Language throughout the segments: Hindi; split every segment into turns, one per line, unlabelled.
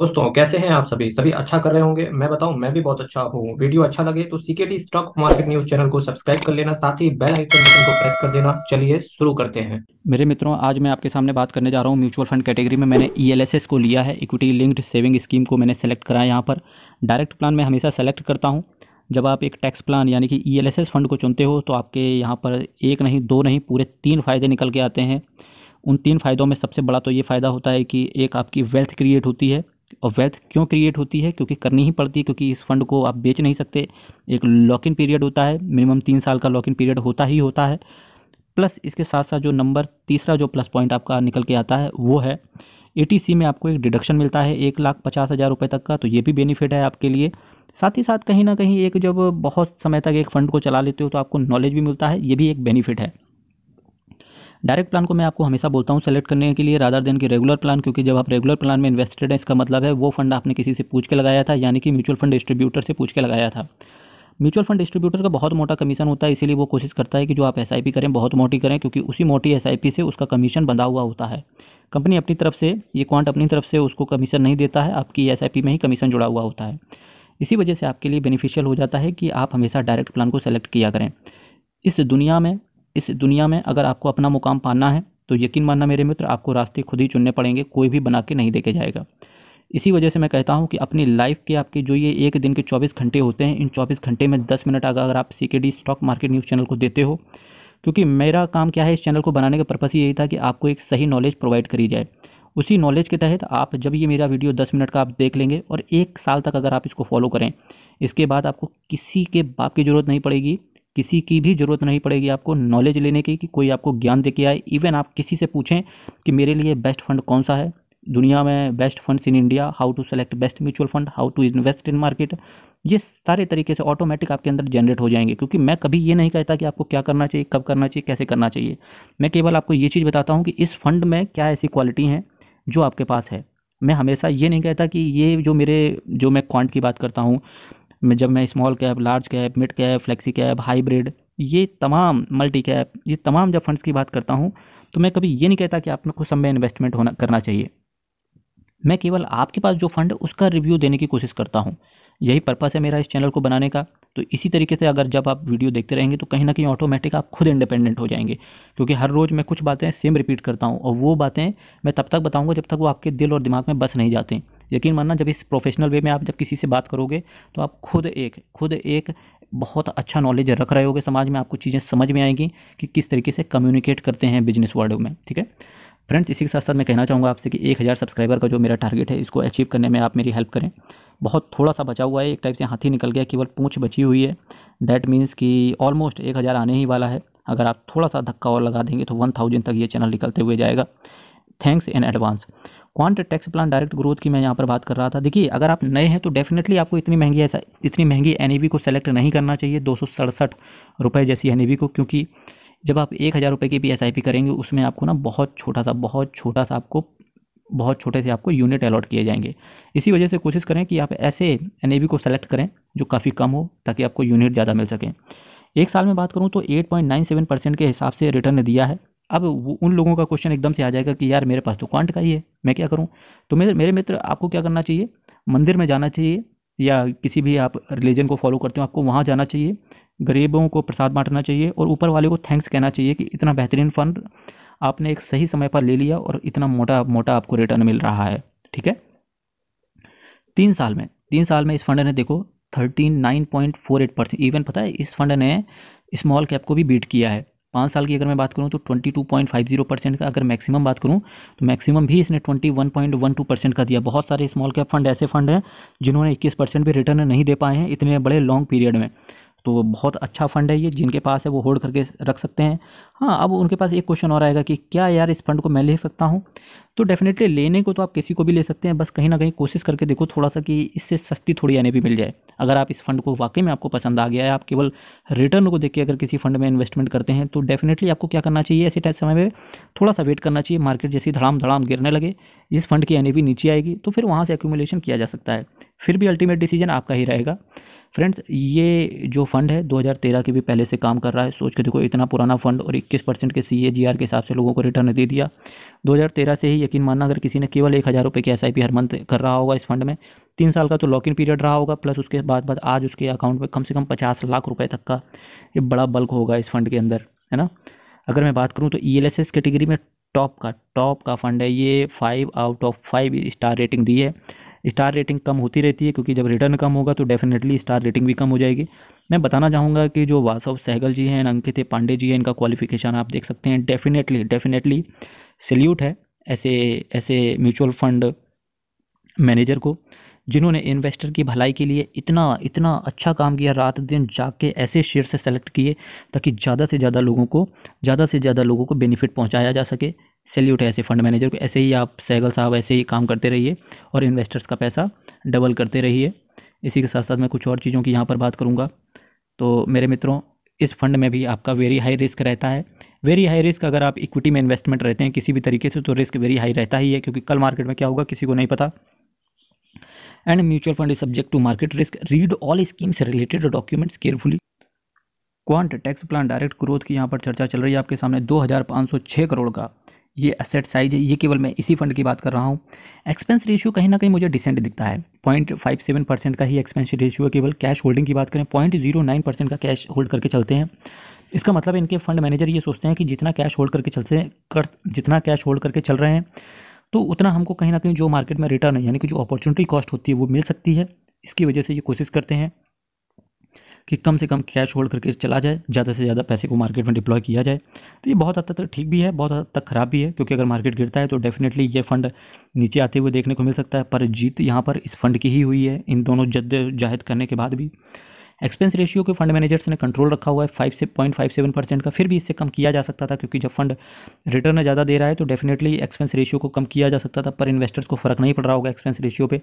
दोस्तों कैसे हैं आप सभी सभी अच्छा कर रहे होंगे मैं बताऊं मैं भी बहुत अच्छा हूं वीडियो अच्छा लगे तो CKD stock market news channel को सब्सक्राइब कर लेना साथ ही बेल आइकन बटन को प्रेस कर देना चलिए शुरू करते हैं मेरे मित्रों आज मैं आपके सामने बात करने जा रहा हूँ म्यूचुअल फंड कैटेगरी में मैंने ई e को लिया है इक्विटी लिंक्ड सेविंग स्कीम को मैंने सेलेक्ट करा है यहाँ पर डायरेक्ट प्लान में हमेशा सेलेक्ट करता हूँ जब आप एक टैक्स प्लान यानी कि ई e फंड को चुनते हो तो आपके यहाँ पर एक नहीं दो नहीं पूरे तीन फ़ायदे निकल के आते हैं उन तीन फ़ायदों में सबसे बड़ा तो ये फ़ायदा होता है कि एक आपकी वेल्थ क्रिएट होती है और वेल्थ क्यों क्रिएट होती है क्योंकि करनी ही पड़ती है क्योंकि इस फंड को आप बेच नहीं सकते एक लॉक इन पीरियड होता है मिनिमम तीन साल का लॉक इन पीरियड होता ही होता है प्लस इसके साथ साथ जो नंबर तीसरा जो प्लस पॉइंट आपका निकल के आता है वो है ए में आपको एक डिडक्शन मिलता है एक लाख पचास हज़ार रुपये तक का तो ये भी बेनिफिट है आपके लिए साथ ही साथ कहीं ना कहीं एक जब बहुत समय तक एक फ़ंड को चला लेते हो तो आपको नॉलेज भी मिलता है ये भी एक बेनिफिट है डायरेक्ट प्लान को मैं आपको हमेशा बोलता हूँ सेलेक्ट करने के लिए राधार देन की रेगुलर प्लान क्योंकि जब आप रेगुलर प्लान में इन्वेस्टेड हैं इसका मतलब है वो फंड आपने किसी से पूछ के लगाया था यानी कि म्यूचुअल फंड डिस्ट्रीब्यूटर से पूछ के लगाया था म्यूचुअल फंड डिस्ट्रीब्यूटर का बहुत मोटा कमीशन होता है इसीलिए वो कोशिश करता है कि जो आप एस करें बहुत मोटी करें क्योंकि उसी मोटी एस से उसका कमीशन बंधा हुआ होता है कंपनी अपनी तरफ से ये क्वांट अपनी तरफ से उसको कमीशन नहीं देता है आपकी एस में ही कमीशन जुड़ा हुआ होता है इसी वजह से आपके लिए बेनिफिशियल हो जाता है कि आप हमेशा डायरेक्ट प्लान को सेलेक्ट किया करें इस दुनिया में इस दुनिया में अगर आपको अपना मुकाम पाना है तो यकीन मानना मेरे मित्र आपको रास्ते खुद ही चुनने पड़ेंगे कोई भी बना के नहीं देखे जाएगा इसी वजह से मैं कहता हूँ कि अपनी लाइफ के आपके जो ये एक दिन के 24 घंटे होते हैं इन 24 घंटे में 10 मिनट अगर आप C K D stock market news channel को देते हो क्योंकि मेरा काम क्या है इस चैनल को बनाने का पर्पस यही था कि आपको एक सही नॉलेज प्रोवाइड करी जाए उसी नॉलेज के तहत आप जब ये मेरा वीडियो दस मिनट का आप देख लेंगे और एक साल तक अगर आप इसको फॉलो करें इसके बाद आपको किसी के बाप की ज़रूरत नहीं पड़ेगी किसी की भी ज़रूरत नहीं पड़ेगी आपको नॉलेज लेने की कि कोई आपको ज्ञान दे के आए इवन आप किसी से पूछें कि मेरे लिए बेस्ट फंड कौन सा है दुनिया में best funds in India how to select best mutual fund how to invest in market ये सारे तरीके से ऑटोमेटिक आपके अंदर जनरेट हो जाएंगे क्योंकि मैं कभी ये नहीं कहता कि आपको क्या करना चाहिए कब करना चाहिए कैसे करना चाहिए मैं केवल आपको ये चीज़ बताता हूँ कि इस फंड में क्या ऐसी क्वालिटी हैं जो आपके पास है मैं हमेशा ये नहीं कहता कि ये जो मेरे जो मैं क्वांट की बात करता हूँ जब मैं small cap large cap mid cap flexi cap hybrid ये तमाम मल्टी कैप ये तमाम जब फंड्स की बात करता हूँ तो मैं कभी ये नहीं कहता कि में खुद समय इन्वेस्टमेंट होना करना चाहिए मैं केवल आपके पास जो फंड है उसका रिव्यू देने की कोशिश करता हूँ यही पर्पस है मेरा इस चैनल को बनाने का तो इसी तरीके से अगर जब आप वीडियो देखते रहेंगे तो कहीं ना कहीं ऑटोमेटिक आप खुद इंडिपेंडेंट हो जाएंगे क्योंकि हर रोज़ मैं कुछ बातें सेम रिपीट करता हूँ और वो बातें मैं तब तक बताऊँगा जब तक वो आपके दिल और दिमाग में बस नहीं जाते यकीन मानना जब इस प्रोफेशनल वे में आप जब किसी से बात करोगे तो आप खुद एक खुद एक बहुत अच्छा नॉलेज रख रहे होगे समाज में आपको चीज़ें समझ में आएंगी कि किस तरीके से कम्युनिकेट करते हैं बिजनेस वर्ल्ड में ठीक है फ्रेंड्स इसी के साथ साथ मैं कहना चाहूँगा आपसे कि एक हज़ार सब्सक्राइबर का जो मेरा टारगेट है इसको अचीव करने में आप मेरी हेल्प करें बहुत थोड़ा सा बचा हुआ है एक टाइप से हाथी निकल गया केवल पूँछ बची हुई है दैट मीन्स कि ऑलमोस्ट एक हज़ार आने ही वाला है अगर आप थोड़ा सा धक्का और लगा देंगे तो वन थाउजेंड तक ये चैनल निकलते हुए जाएगा thanks in advance Quant tax plan direct growth की मैं यहाँ पर बात कर रहा था देखिए अगर आप नए हैं तो डेफिनेटली आपको इतनी महंगी ऐसा इतनी महंगी एन को सेलेक्ट नहीं करना चाहिए दो रुपए जैसी एन को क्योंकि जब आप एक हज़ार रुपये की भी एस करेंगे उसमें आपको ना बहुत छोटा सा बहुत छोटा सा आपको बहुत छोटे से आपको यूनिट अलॉट किए जाएंगे इसी वजह से कोशिश करें कि आप ऐसे एन को सेलेक्ट करें जो काफ़ी कम हो ताकि आपको यूनिट ज़्यादा मिल सकें एक साल में बात करूँ तो 8.97 परसेंट के हिसाब से रिटर्न दिया है अब उन लोगों का क्वेश्चन एकदम से आ जाएगा कि यार मेरे पास तो क्वांट का ही है मैं क्या करूँ तो मेरे मेरे मित्र आपको क्या करना चाहिए मंदिर में जाना चाहिए या किसी भी आप रिलीजन को फॉलो करते हो आपको वहाँ जाना चाहिए गरीबों को प्रसाद बांटना चाहिए और ऊपर वाले को थैंक्स कहना चाहिए कि इतना बेहतरीन फंड आपने एक सही समय पर ले लिया और इतना मोटा मोटा आपको रिटर्न मिल रहा है ठीक है तीन साल में तीन साल में इस फंड ने देखो thirteen nine point four eight percent even पता है इस फंड ने स्मॉल कैप को भी बीट किया है पाँच साल की अगर मैं बात करूँ तो twenty two point five zero percent का अगर मैक्सिमम बात करूँ तो मैक्सिमम भी इसने twenty one point one two percent का दिया बहुत सारे स्मॉल कैप फंड ऐसे फंड हैं जिन्होंने इक्कीस परसेंट भी रिटर्न नहीं दे पाए हैं इतने बड़े लॉन्ग पीरियड में तो बहुत अच्छा फंड है ये जिनके पास है वो होल्ड करके रख सकते हैं हाँ अब उनके पास एक क्वेश्चन और आएगा कि क्या यार इस फंड को मैं ले सकता हूँ तो डेफिनेटली लेने को तो आप किसी को भी ले सकते हैं बस कहीं ना कहीं कोशिश करके देखो थोड़ा सा कि इससे सस्ती थोड़ी एन भी मिल जाए अगर आप इस फंड को वाकई में आपको पसंद आ गया है आप केवल रिटर्न को देख के अगर किसी फंड में इन्वेस्टमेंट करते हैं तो डेफिनेटली आपको क्या करना चाहिए ऐसे टाइप समय में थोड़ा सा वेट करना चाहिए मार्केट जैसी धड़ाम धड़ाम गिरने लगे इस फंड की एन नीचे आएगी तो फिर वहाँ से एक्यूमुलेशन किया जा सकता है फिर भी अल्टीमेट डिसीजन आपका ही रहेगा फ्रेंड्स ये जो फंड है 2013 के भी पहले से काम कर रहा है सोच के देखो इतना पुराना फंड और 21 परसेंट के सी के हिसाब से लोगों को रिटर्न दे दिया 2013 से ही यकीन मानना अगर किसी ने केवल एक हज़ार रुपये की एस हर मंथ कर रहा होगा इस फंड में तीन साल का तो लॉक इन पीरियड रहा होगा प्लस उसके बाद बाद आज उसके अकाउंट में कम से कम पचास लाख रुपये तक का ये बड़ा बल्क होगा इस फंड के अंदर है ना अगर मैं बात करूँ तो ई e कैटेगरी में टॉप का टॉप का फंड है ये five out of five star rating दी है स्टार रेटिंग कम होती रहती है क्योंकि जब रिटर्न कम होगा तो डेफिनेटली स्टार रेटिंग भी कम हो जाएगी मैं बताना चाहूँगा कि जो वासव सहगल जी हैं अंकित पांडे जी हैं इनका क्वालिफिकेशन आप देख सकते हैं डेफिनेटली डेफिनेटली सल्यूट है ऐसे ऐसे म्यूचुअल फंड मैनेजर को जिन्होंने इन्वेस्टर की भलाई के लिए इतना इतना अच्छा काम किया रात दिन जा के ऐसे शेयर से सेलेक्ट किए ताकि ज़्यादा से ज़्यादा लोगों को ज़्यादा से ज़्यादा लोगों को बेनिफिट पहुंचाया जा सके सैल्यूट है ऐसे फंड मैनेजर को ऐसे ही आप सहगल साहब ऐसे ही काम करते रहिए और इन्वेस्टर्स का पैसा डबल करते रहिए इसी के साथ साथ मैं कुछ और चीज़ों की यहाँ पर बात करूँगा तो मेरे मित्रों इस फंड में भी आपका वेरी हाई रिस्क रहता है वेरी हाई रिस्क अगर आप इक्विटी में इन्वेस्टमेंट रहते हैं किसी भी तरीके से तो रिस्क वेरी हाई रहता ही है क्योंकि कल मार्केट में क्या होगा किसी को नहीं पता and mutual fund is subject to market risk read all schemes related documents carefully Quant tax plan direct growth की यहाँ पर चर्चा चल रही है आपके सामने दो करोड़ का ये असेट साइज है ये केवल मैं इसी फंड की बात कर रहा हूँ एक्सपेंस रेशियो कहीं ना कहीं मुझे डिसेंट दिखता है पॉइंट फाइव सेवन परसेंट का ही एक्सपेंस रेशियो है केवल कैश होल्डिंग की बात करें पॉइंट जीरो नाइन परसेंट का कैश होल्ड करके चलते हैं इसका मतलब इनके फंड मैनेजर ये सोचते हैं कि जितना कैश होल्ड करके चलते हैं कर जितना कैश होल्ड करके चल रहे हैं तो उतना हमको कहीं ना कहीं जो मार्केट में रिटर्न है यानी कि जो अपॉर्चुनिटी कॉस्ट होती है वो मिल सकती है इसकी वजह से ये कोशिश करते हैं कि कम से कम कैश होल्ड करके चला जाए ज़्यादा से ज़्यादा पैसे को मार्केट में डिप्लॉय किया जाए तो ये बहुत हद तक ठीक भी है बहुत हद तक ख़राब भी है क्योंकि अगर मार्केट गिरता है तो डेफिनेटली ये फंड नीचे आते हुए देखने को मिल सकता है पर जीत यहाँ पर इस फंड की ही हुई है इन दोनों जद्द करने के बाद भी एक्सपेंस रेशियो के फंड मैनेजर्स ने कंट्रोल रखा हुआ है फाइव से पॉइंट फाइव सेवन परसेंट का फिर भी इससे कम किया जा सकता था क्योंकि जब फंड रिटर्न ज़्यादा दे रहा है तो डेफिनेटली एक्सपेंस रेशियो को कम किया जा सकता था पर इन्वेस्टर्स को फर्क नहीं पड़ रहा होगा एक्सपेंस रेशियो पर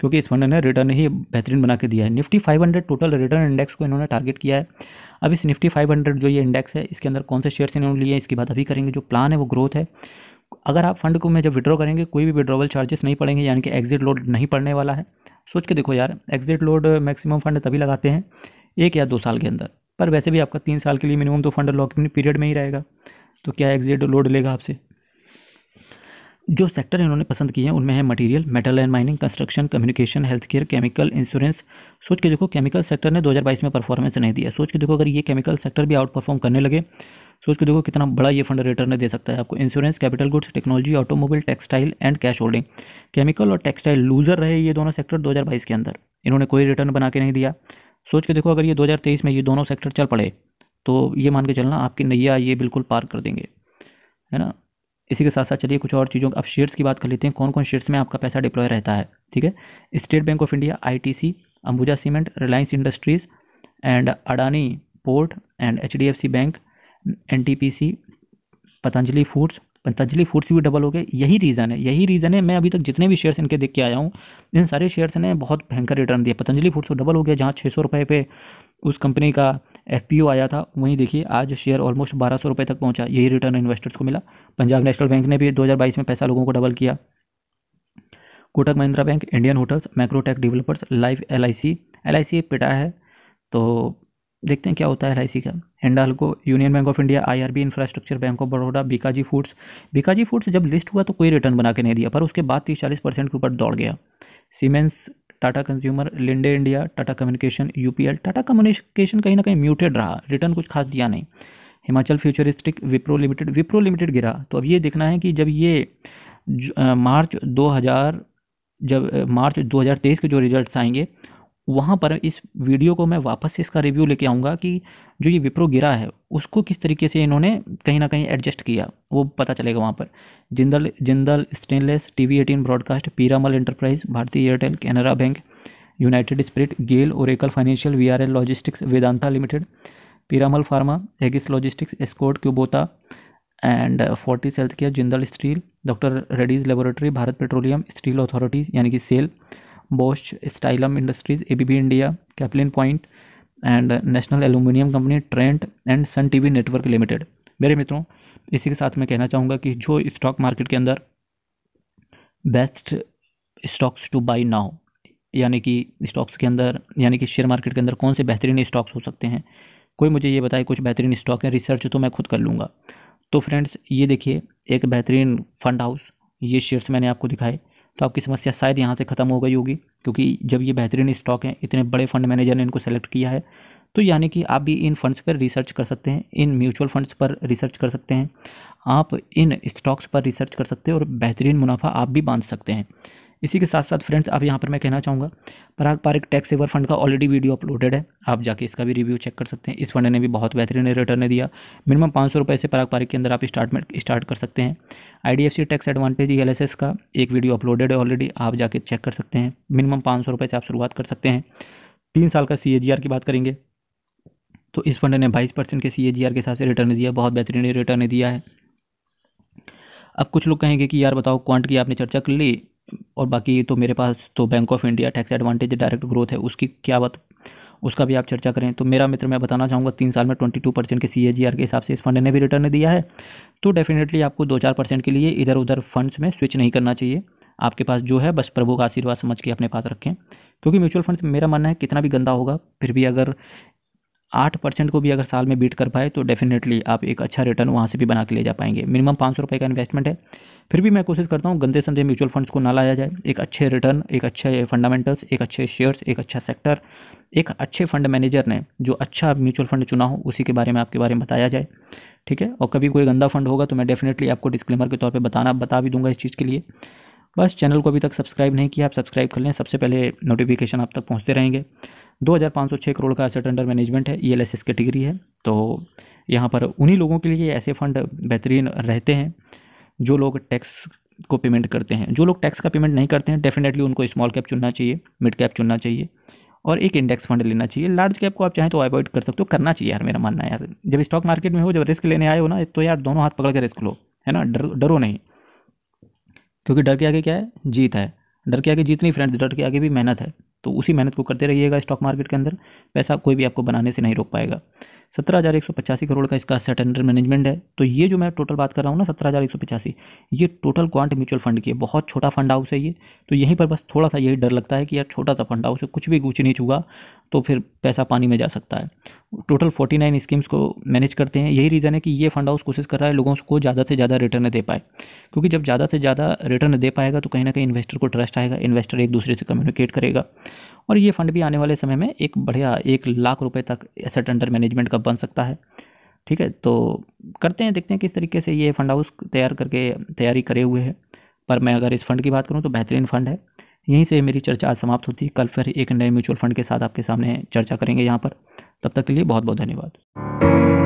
क्योंकि इस फंड ने रिटर्न ही बेहतरीन बना के दिया है Nifty five total return index को इन्होंने टारगेट किया है अब इस निफ्टी फाइव जो ये इंडेक्स है इसके अंदर कौन से शेयर्स इन्होंने लिए इसकी बात अभी करेंगे जो प्लान है वो ग्रोथ है अगर आप फंड को में जब विड्रॉ करेंगे कोई भी विड्रॉवल चार्जेस नहीं पड़ेंगे यानी कि एग्जिट लोड नहीं पड़ने वाला है सोच के देखो यार एग्जिट लोड मैक्सिमम फंड तभी लगाते हैं एक या दो साल के अंदर पर वैसे भी आपका तीन साल के लिए मिनिमम तो फंड लॉकिंग पीरियड में ही रहेगा तो क्या एग्जिट लोड लेगा आपसे जो सेक्टर इन्होंने पसंद किए हैं उनमें है material metal and mining construction communication health care chemical insurance सोच के देखो केमिकल सेक्टर ने 2022 में परफॉर्मेंस नहीं दिया सोच के देखो अगर ये केमिकल सेक्टर भी आउट परफॉर्म करने लगे सोच के देखो कितना बड़ा ये फंड रिटर्न दे सकता है आपको insurance capital goods technology automobile textile and cash holding chemical और टेक्सटाइल लूजर रहे ये दोनों सेक्टर दो के अंदर इन्होंने कोई रिटर्न बना के नहीं दिया सोच के देखो अगर ये दो में ये दोनों सेक्टर चल पड़े तो ये मान के चलना आपकी नैया ये बिल्कुल पार कर देंगे है ना इसी के साथ साथ चलिए कुछ और चीज़ों आप शेयर्स की बात कर लेते हैं कौन कौन शेयर्स में आपका पैसा डिप्लॉय रहता है ठीक है State Bank of India ITC Ambuja cement Reliance Industries and Adani port and H bank N Patanjali foods Patanjali foods भी डबल हो गए यही रीज़न है यही रीज़न है मैं अभी तक जितने भी शेयर्स इनके देख के आया हूँ इन सारे शेयर्स ने बहुत भयंकर रिटर्न दिया पतंजलि फूड्स तो डबल हो गया जहाँ छः सौ रुपये पे उस कंपनी का एफ आया था वहीं देखिए आज शेयर ऑलमोस्ट बारह सौ रुपये तक पहुँचा यही रिटर्न इन्वेस्टर्स को मिला पंजाब नेशनल बैंक ने भी दो में पैसा लोगों को डबल किया Kotak Mahindra bank Indian hotels Microtech developers life L I C L I C पिटा है तो देखते हैं क्या होता है एल का Hindalco Union Bank of India IRB infrastructure bank of Baroda Bikaji foods Bikaji foods जब लिस्ट हुआ तो कोई रिटर्न बना के नहीं दिया पर उसके बाद तीस चालीस परसेंट के ऊपर दौड़ गया Siemens Tata consumer Linde India Tata communication UPL Tata communication कहीं ना कहीं म्यूटेड रहा रिटर्न कुछ खास दिया नहीं Himachal futuristic Wipro limited Wipro limited गिरा तो अब ये देखना है कि जब ये मार्च दो जब मार्च दो के जो रिजल्ट आएंगे वहाँ पर इस वीडियो को मैं वापस से इसका रिव्यू लेके आऊँगा कि जो ये विप्रो गिरा है उसको किस तरीके से इन्होंने कहीं ना कहीं एडजस्ट किया वो पता चलेगा वहाँ पर Jindal Jindal stainless T V eighteen broadcast Piramal enterprise Bharatiya Airtel Canara bank United Spirit GAIL Oracle Financial V R L logistics Vedanta limited Piramal pharma Aegis logistics Escort Kubota and Fortis health care Jindal steel doctor Reddy's laboratory Bharat petroleum steel authorities यानी कि SAIL Bosch Stylam industries A B B India Caplin point and national aluminium company Trent and Sun V network limited मेरे मित्रों इसी के साथ मैं कहना चाहूँगा कि जो स्टॉक मार्केट के अंदर बेस्ट स्टॉक्स टू बाई ना हो यानी कि स्टॉक्स के अंदर यानी कि शेयर मार्केट के अंदर कौन से बेहतरीन स्टॉक्स हो सकते हैं कोई मुझे ये बताए कुछ बेहतरीन स्टॉक है रिसर्च तो मैं खुद कर लूँगा तो फ्रेंड्स ये देखिए एक बेहतरीन फंड हाउस ये शेयर्स मैंने आपको दिखाए तो आपकी समस्या शायद यहाँ से ख़त्म हो गई होगी क्योंकि जब ये बेहतरीन स्टॉक हैं इतने बड़े फंड मैनेजर ने इनको सेलेक्ट किया है तो यानी कि आप भी इन फंड्स पर रिसर्च कर सकते हैं इन म्यूचुअल फंड्स पर रिसर्च कर सकते हैं आप इन स्टॉक्स पर रिसर्च कर सकते हैं और बेहतरीन मुनाफा आप भी बांध सकते हैं इसी के साथ साथ फ्रेंड्स आप यहाँ पर मैं कहना चाहूँगा Parag Parikh tax saver fund का ऑलरेडी वीडियो अपलोडेड है आप जाके इसका भी रिव्यू चेक कर सकते हैं इस फंड ने भी बहुत बेहतरीन रिटर्न दिया मिनिमम पाँच सौ रुपये से पराग पारिक के अंदर आप स्टार्ट में स्टार्ट कर सकते हैं I D F C tax advantage E L S S का एक वीडियो अपलोडेड है ऑलरेडी आप जाके चेक कर सकते हैं मिनिमम पाँच सौ रुपये से आप शुरुआत कर सकते हैं तीन साल का सी ए जी आर की बात करेंगे तो इस फंड ने बाईस परसेंट के सी ए जी आर के हिसाब से रिटर्न दिया बहुत बेहतरीन रिटर्न दिया है अब कुछ लोग कहेंगे कि यार बताओ क्वांट की आपने चर्चा कर ली और बाकी तो मेरे पास तो Bank of India tax advantage direct growth है उसकी क्या बात उसका भी आप चर्चा करें तो मेरा मित्र मैं बताना चाहूँगा तीन साल में ट्वेंटी टू परसेंट के सी के हिसाब से इस फंड ने भी रिटर्न दिया है तो डेफिनेटली आपको दो चार परसेंट के लिए इधर उधर फंड्स में स्विच नहीं करना चाहिए आपके पास जो है बस प्रभु का आशीर्वाद समझ के अपने पास रखें क्योंकि म्यूचुअल फंड मेरा मानना है कितना भी गंदा होगा फिर भी अगर आठ परसेंट को भी अगर साल में बीट कर पाए तो डेफिनेटली आप एक अच्छा रिटर्न वहाँ से भी बना के ले जा पाएंगे मिनिमम पाँच सौ रुपये का इन्वेस्टमेंट है फिर भी मैं कोशिश करता हूँ गंदे संदे म्यूचुअल फंड्स को ना लाया जाए एक अच्छे रिटर्न एक अच्छे फंडामेंटल्स एक अच्छे शेयर्स एक अच्छा सेक्टर एक अच्छे फंड मैनेजर ने जो अच्छा म्यूचुअल फंड चुना हो उसी के बारे में आपके बारे में बताया जाए ठीक है और कभी कोई गंदा फंड होगा तो मैं डेफिनेटली आपको डिस्क्लेमर के तौर पर बताना बता भी दूंगा इस चीज़ के लिए बस चैनल को अभी तक सब्सक्राइब नहीं किया आप सब्सक्राइब कर लें सबसे पहले नोटिफिकेशन आप तक पहुँचते रहेंगे छः करोड़ का एसेट अंडर मैनेजमेंट है ई एल कैटेगरी है तो यहाँ पर उन्हीं लोगों के लिए ऐसे फ़ंड बेहतरीन रहते हैं जो लोग टैक्स को पेमेंट करते हैं जो लोग टैक्स का पेमेंट नहीं करते हैं डेफिनेटली उनको स्मॉल कैप चुनना चाहिए मिड कैप चुनना चाहिए और एक इंडेक्स फंड लेना चाहिए लार्ज कैप को आप चाहें तो अवॉइड कर सकते हो करना चाहिए यार मेरा मानना है यार जब स्टॉक मार्केट में हो जब रिस्क लेने आए हो ना तो यार दोनों हाथ पकड़ के रिस्क लो है ना डर डरो नहीं क्योंकि डर के आगे क्या है जीत है डर के आगे जीत नहीं फ्रेंड्स डर के आगे भी मेहनत है तो उसी मेहनत को करते रहिएगा स्टॉक मार्केट के अंदर पैसा कोई भी आपको बनाने से नहीं रोक पाएगा सत्रह हज़ार एक सौ पचासी करोड़ का इसका सेट अंडर मैनेजमेंट है तो ये जो मैं टोटल बात कर रहा हूँ ना सत्रह हज़ार एक सौ पचासी ये टोटल क्वांट म्यूचुअल फंड की है बहुत छोटा फंड हाउस है ये तो यहीं पर बस थोड़ा सा यही डर लगता है कि यार छोटा सा फंड हाउस है कुछ भी गूच नीच हुआ तो फिर पैसा पानी में जा सकता है टोटल नाइन स्कीम्स को मैनेज करते हैं यही रीज़न है कि ये फंड हाउस कोशिश कर रहा है लोगों को ज़्यादा से ज़्यादा रिटर्न दे पाए क्योंकि जब ज़्यादा से ज़्यादा रिटर्न दे पाएगा तो कहीं ना कहीं इन्वेस्टर को ट्रस्ट आएगा इन्वेस्टर एक दूसरे से कम्युनिकेट करेगा और ये फंड भी आने वाले समय में एक बढ़िया एक लाख रुपये तक एसेट अंडर मैनेजमेंट का बन सकता है ठीक है तो करते हैं देखते हैं किस तरीके से ये फंड हाउस तैयार करके तैयारी करे हुए है पर मैं अगर इस फंड की बात करूँ तो बेहतरीन फंड है यहीं से मेरी चर्चा आज समाप्त होती है कल फिर एक नए म्यूचुअल फंड के साथ आपके सामने चर्चा करेंगे यहाँ पर तब तक के लिए बहुत बहुत धन्यवाद